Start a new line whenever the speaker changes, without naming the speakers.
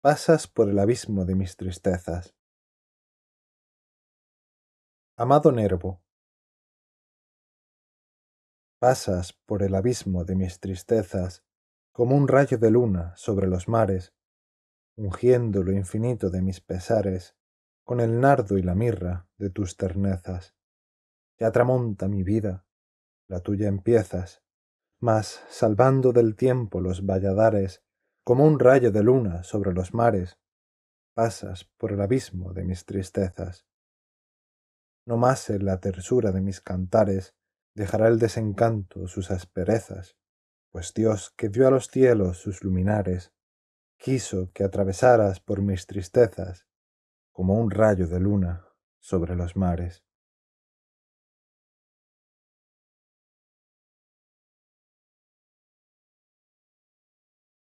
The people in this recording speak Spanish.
pasas por el abismo de mis tristezas. Amado Nervo, pasas por el abismo de mis tristezas como un
rayo de luna sobre los mares, ungiendo lo infinito de mis pesares con el nardo y la mirra de tus ternezas. Ya tramonta mi vida, la tuya empiezas, mas salvando del tiempo los valladares, como un rayo de luna sobre los mares, pasas por el abismo de mis tristezas. No más en la tersura de mis cantares dejará el desencanto sus asperezas, pues Dios que dio a los cielos sus luminares, quiso que atravesaras por mis tristezas
como un rayo de luna sobre los mares.